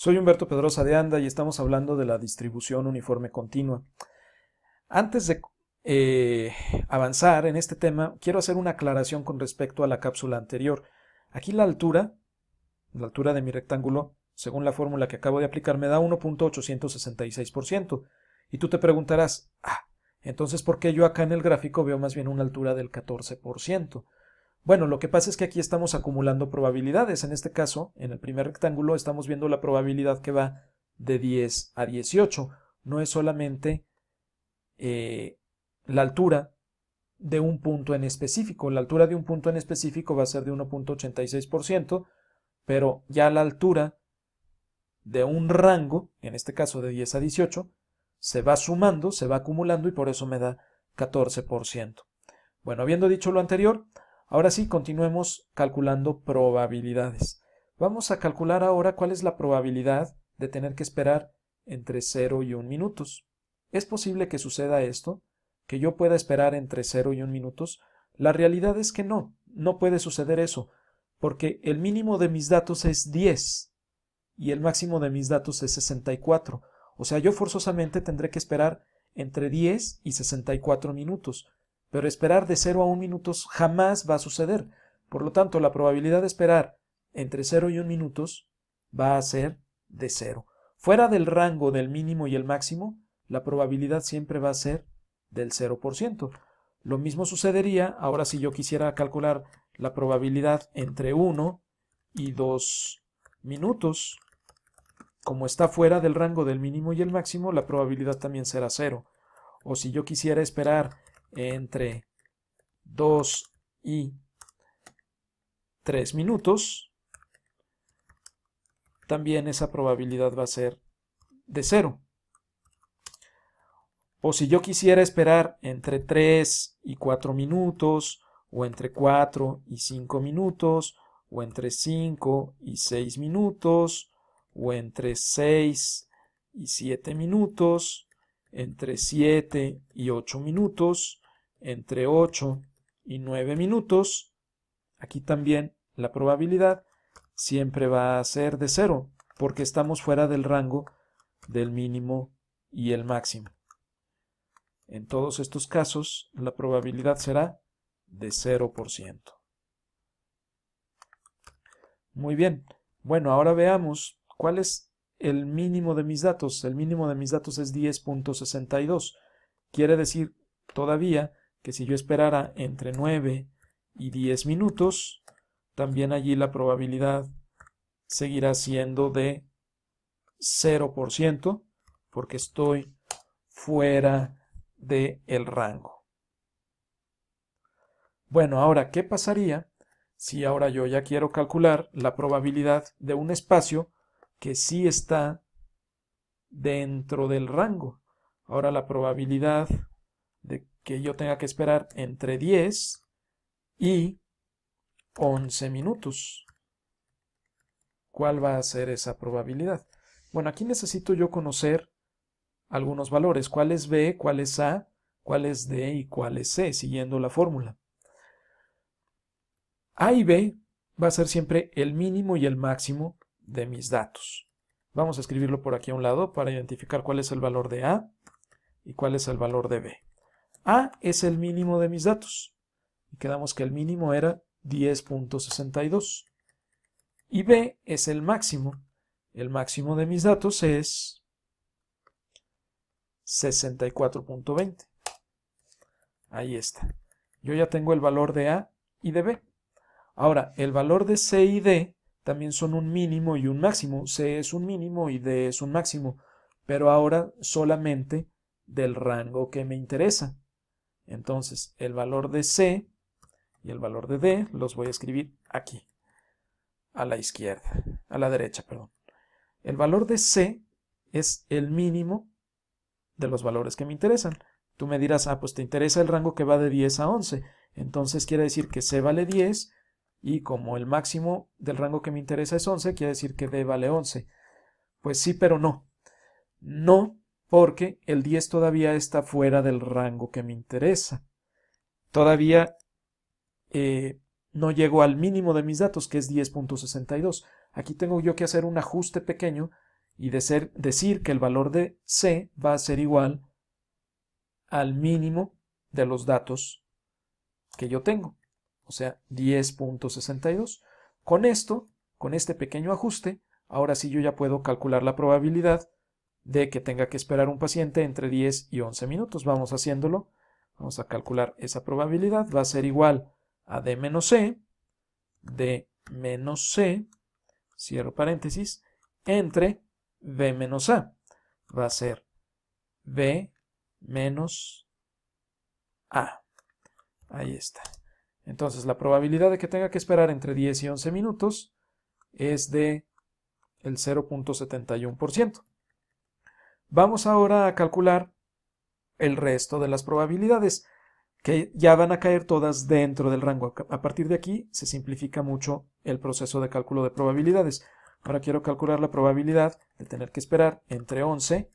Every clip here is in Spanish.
Soy Humberto Pedrosa de Anda y estamos hablando de la distribución uniforme continua. Antes de eh, avanzar en este tema, quiero hacer una aclaración con respecto a la cápsula anterior. Aquí la altura, la altura de mi rectángulo, según la fórmula que acabo de aplicar, me da 1.866%. Y tú te preguntarás, ah, entonces ¿por qué yo acá en el gráfico veo más bien una altura del 14%? Bueno, lo que pasa es que aquí estamos acumulando probabilidades. En este caso, en el primer rectángulo, estamos viendo la probabilidad que va de 10 a 18. No es solamente eh, la altura de un punto en específico. La altura de un punto en específico va a ser de 1.86%, pero ya la altura de un rango, en este caso de 10 a 18, se va sumando, se va acumulando y por eso me da 14%. Bueno, habiendo dicho lo anterior, Ahora sí, continuemos calculando probabilidades. Vamos a calcular ahora cuál es la probabilidad de tener que esperar entre 0 y 1 minutos. Es posible que suceda esto, que yo pueda esperar entre 0 y 1 minutos. La realidad es que no, no puede suceder eso, porque el mínimo de mis datos es 10 y el máximo de mis datos es 64. O sea, yo forzosamente tendré que esperar entre 10 y 64 minutos pero esperar de 0 a 1 minutos jamás va a suceder. Por lo tanto, la probabilidad de esperar entre 0 y 1 minutos va a ser de 0. Fuera del rango del mínimo y el máximo, la probabilidad siempre va a ser del 0%. Lo mismo sucedería ahora si yo quisiera calcular la probabilidad entre 1 y 2 minutos. Como está fuera del rango del mínimo y el máximo, la probabilidad también será 0. O si yo quisiera esperar entre 2 y 3 minutos, también esa probabilidad va a ser de 0. O si yo quisiera esperar entre 3 y 4 minutos, o entre 4 y 5 minutos, o entre 5 y 6 minutos, o entre 6 y 7 minutos, entre 7 y 8 minutos, entre 8 y 9 minutos, aquí también la probabilidad siempre va a ser de 0, porque estamos fuera del rango del mínimo y el máximo. En todos estos casos, la probabilidad será de 0%. Muy bien. Bueno, ahora veamos cuál es el mínimo de mis datos. El mínimo de mis datos es 10.62. Quiere decir todavía que si yo esperara entre 9 y 10 minutos, también allí la probabilidad seguirá siendo de 0% porque estoy fuera del rango. Bueno, ahora, ¿qué pasaría si ahora yo ya quiero calcular la probabilidad de un espacio que sí está dentro del rango? Ahora la probabilidad de que yo tenga que esperar entre 10 y 11 minutos. ¿Cuál va a ser esa probabilidad? Bueno, aquí necesito yo conocer algunos valores. ¿Cuál es B, cuál es A, cuál es D y cuál es C, siguiendo la fórmula? A y B va a ser siempre el mínimo y el máximo de mis datos. Vamos a escribirlo por aquí a un lado para identificar cuál es el valor de A y cuál es el valor de B. A es el mínimo de mis datos. Y quedamos que el mínimo era 10.62. Y B es el máximo. El máximo de mis datos es 64.20. Ahí está. Yo ya tengo el valor de A y de B. Ahora, el valor de C y D también son un mínimo y un máximo. C es un mínimo y D es un máximo, pero ahora solamente del rango que me interesa. Entonces, el valor de C y el valor de D los voy a escribir aquí, a la izquierda, a la derecha, perdón. El valor de C es el mínimo de los valores que me interesan. Tú me dirás, ah, pues te interesa el rango que va de 10 a 11. Entonces quiere decir que C vale 10 y como el máximo del rango que me interesa es 11, quiere decir que D vale 11. Pues sí, pero no. No, porque el 10 todavía está fuera del rango que me interesa. Todavía eh, no llego al mínimo de mis datos, que es 10.62. Aquí tengo yo que hacer un ajuste pequeño y de ser, decir que el valor de C va a ser igual al mínimo de los datos que yo tengo, o sea, 10.62. Con esto, con este pequeño ajuste, ahora sí yo ya puedo calcular la probabilidad de que tenga que esperar un paciente entre 10 y 11 minutos. Vamos haciéndolo. Vamos a calcular esa probabilidad. Va a ser igual a D menos C, D menos C, cierro paréntesis, entre B menos A. Va a ser B menos A. Ahí está. Entonces la probabilidad de que tenga que esperar entre 10 y 11 minutos es de el 0.71%. Vamos ahora a calcular el resto de las probabilidades, que ya van a caer todas dentro del rango. A partir de aquí se simplifica mucho el proceso de cálculo de probabilidades. Ahora quiero calcular la probabilidad de tener que esperar entre 11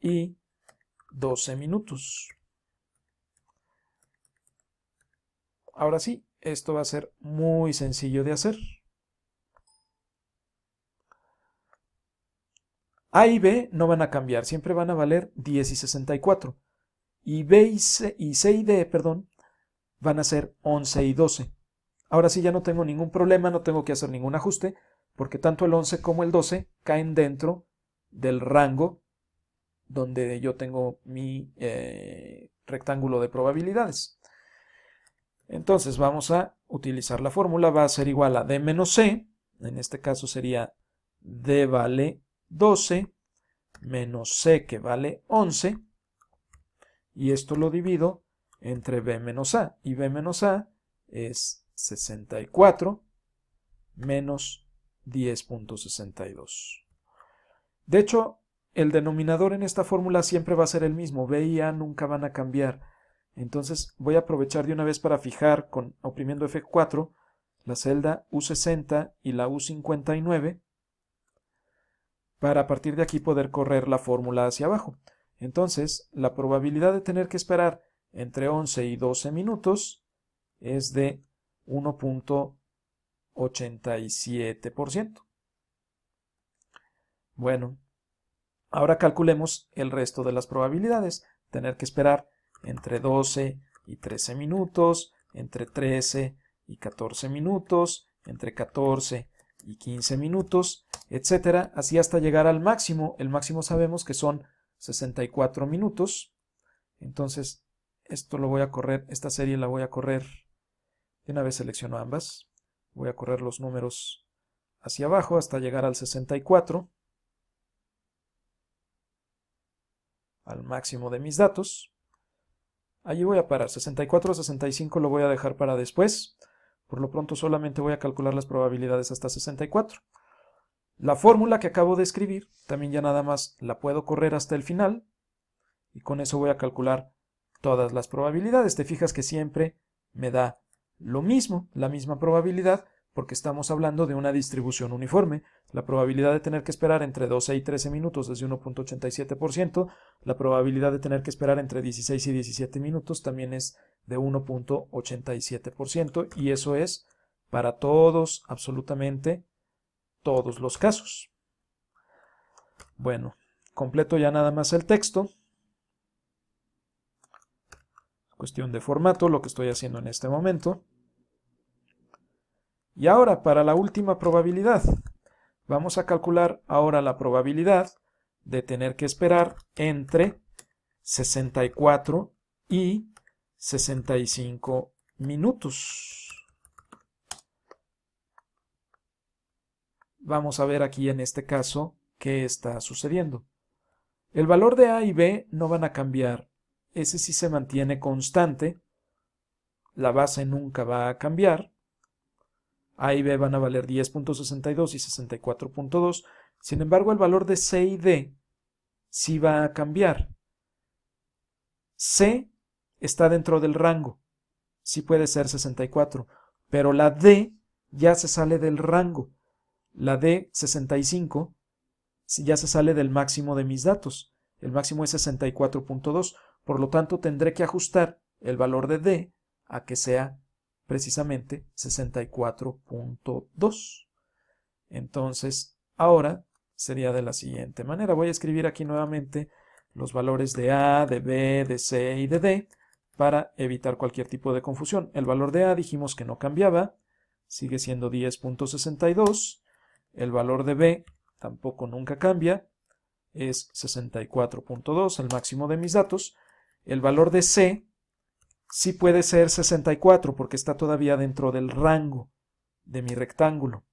y 12 minutos. Ahora sí, esto va a ser muy sencillo de hacer. A y B no van a cambiar, siempre van a valer 10 y 64. Y B y C y, D, perdón, van a ser 11 y 12. Ahora sí ya no tengo ningún problema, no tengo que hacer ningún ajuste, porque tanto el 11 como el 12 caen dentro del rango donde yo tengo mi eh, rectángulo de probabilidades. Entonces vamos a utilizar la fórmula, va a ser igual a d menos c, en este caso sería d vale 12 menos c que vale 11 y esto lo divido entre b menos a y b menos a es 64 menos 10.62. De hecho, el denominador en esta fórmula siempre va a ser el mismo, b y a nunca van a cambiar. Entonces voy a aprovechar de una vez para fijar con oprimiendo F4 la celda U60 y la U59 a partir de aquí poder correr la fórmula hacia abajo. Entonces, la probabilidad de tener que esperar entre 11 y 12 minutos es de 1.87%. Bueno, ahora calculemos el resto de las probabilidades. Tener que esperar entre 12 y 13 minutos, entre 13 y 14 minutos, entre 14 y y 15 minutos, etcétera, así hasta llegar al máximo. El máximo sabemos que son 64 minutos. Entonces, esto lo voy a correr, esta serie la voy a correr, de una vez selecciono ambas, voy a correr los números hacia abajo hasta llegar al 64, al máximo de mis datos. Allí voy a parar, 64 65 lo voy a dejar para después. Por lo pronto solamente voy a calcular las probabilidades hasta 64. La fórmula que acabo de escribir también ya nada más la puedo correr hasta el final y con eso voy a calcular todas las probabilidades. Te fijas que siempre me da lo mismo, la misma probabilidad, porque estamos hablando de una distribución uniforme. La probabilidad de tener que esperar entre 12 y 13 minutos es de 1.87%, la probabilidad de tener que esperar entre 16 y 17 minutos también es de 1.87% y eso es para todos, absolutamente todos los casos. Bueno, completo ya nada más el texto. Cuestión de formato, lo que estoy haciendo en este momento. Y ahora, para la última probabilidad. Vamos a calcular ahora la probabilidad de tener que esperar entre 64 y 65 minutos. Vamos a ver aquí en este caso qué está sucediendo. El valor de A y B no van a cambiar. Ese sí se mantiene constante. La base nunca va a cambiar. A y B van a valer 10.62 y 64.2. Sin embargo, el valor de C y D sí va a cambiar. C está dentro del rango. Sí puede ser 64, pero la D ya se sale del rango. La D 65 ya se sale del máximo de mis datos. El máximo es 64.2, por lo tanto tendré que ajustar el valor de D a que sea precisamente 64.2. Entonces, ahora sería de la siguiente manera. Voy a escribir aquí nuevamente los valores de A, de B, de C y de D para evitar cualquier tipo de confusión. El valor de A dijimos que no cambiaba, sigue siendo 10.62. El valor de B tampoco nunca cambia, es 64.2, el máximo de mis datos. El valor de C sí puede ser 64 porque está todavía dentro del rango de mi rectángulo.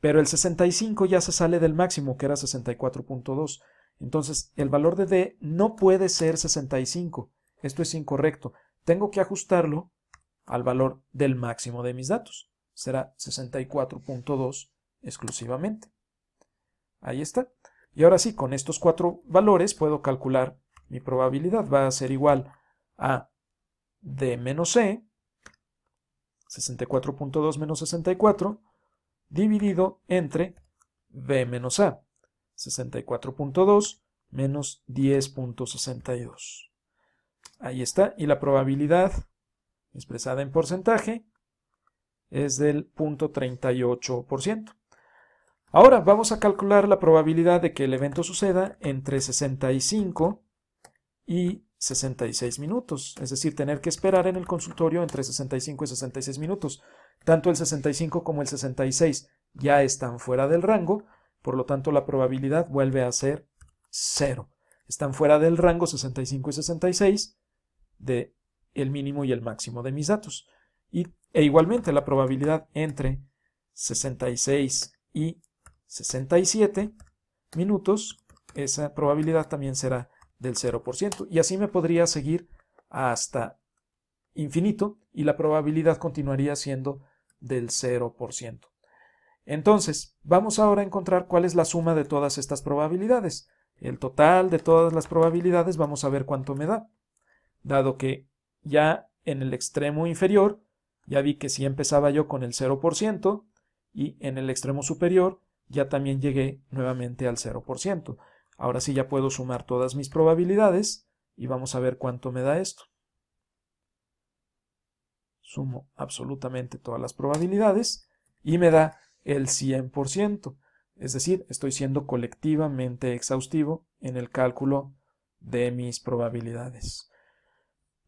Pero el 65 ya se sale del máximo, que era 64.2. Entonces, el valor de D no puede ser 65 esto es incorrecto. Tengo que ajustarlo al valor del máximo de mis datos. Será 64.2 exclusivamente. Ahí está. Y ahora sí, con estos cuatro valores puedo calcular mi probabilidad. Va a ser igual a D menos e, C, 64.2 menos 64, dividido entre B menos A, 64.2 menos 10.62. Ahí está. Y la probabilidad expresada en porcentaje es del 0.38%. Ahora vamos a calcular la probabilidad de que el evento suceda entre 65 y 66 minutos, es decir, tener que esperar en el consultorio entre 65 y 66 minutos. Tanto el 65 como el 66 ya están fuera del rango, por lo tanto la probabilidad vuelve a ser 0. Están fuera del rango 65 y 66, de el mínimo y el máximo de mis datos. Y, e igualmente la probabilidad entre 66 y 67 minutos, esa probabilidad también será del 0%. Y así me podría seguir hasta infinito y la probabilidad continuaría siendo del 0%. Entonces, vamos ahora a encontrar cuál es la suma de todas estas probabilidades. El total de todas las probabilidades, vamos a ver cuánto me da dado que ya en el extremo inferior ya vi que sí empezaba yo con el 0% y en el extremo superior ya también llegué nuevamente al 0%. Ahora sí ya puedo sumar todas mis probabilidades y vamos a ver cuánto me da esto. Sumo absolutamente todas las probabilidades y me da el 100%. Es decir, estoy siendo colectivamente exhaustivo en el cálculo de mis probabilidades.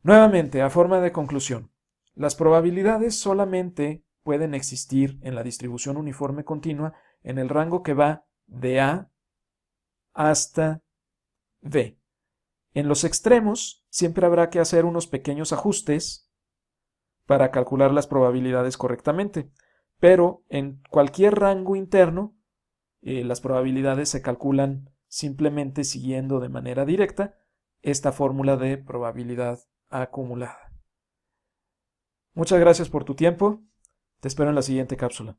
Nuevamente, a forma de conclusión, las probabilidades solamente pueden existir en la distribución uniforme continua en el rango que va de A hasta B. En los extremos siempre habrá que hacer unos pequeños ajustes para calcular las probabilidades correctamente, pero en cualquier rango interno eh, las probabilidades se calculan simplemente siguiendo de manera directa esta fórmula de probabilidad acumulada. Muchas gracias por tu tiempo. Te espero en la siguiente cápsula.